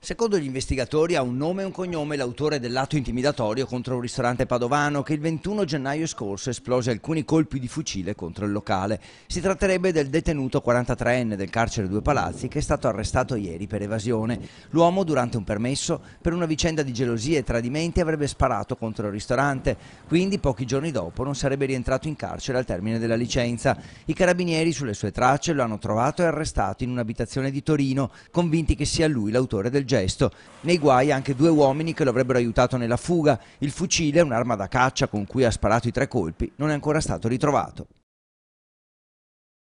Secondo gli investigatori ha un nome e un cognome l'autore dell'atto intimidatorio contro un ristorante padovano che il 21 gennaio scorso esplose alcuni colpi di fucile contro il locale. Si tratterebbe del detenuto 43enne del carcere Due Palazzi che è stato arrestato ieri per evasione. L'uomo durante un permesso per una vicenda di gelosie e tradimenti avrebbe sparato contro il ristorante, quindi pochi giorni dopo non sarebbe rientrato in carcere al termine della licenza. I carabinieri sulle sue tracce lo hanno trovato e arrestato in un'abitazione di Torino, convinti che sia lui lui l'autore del gesto. Nei guai anche due uomini che lo avrebbero aiutato nella fuga. Il fucile, un'arma da caccia con cui ha sparato i tre colpi, non è ancora stato ritrovato.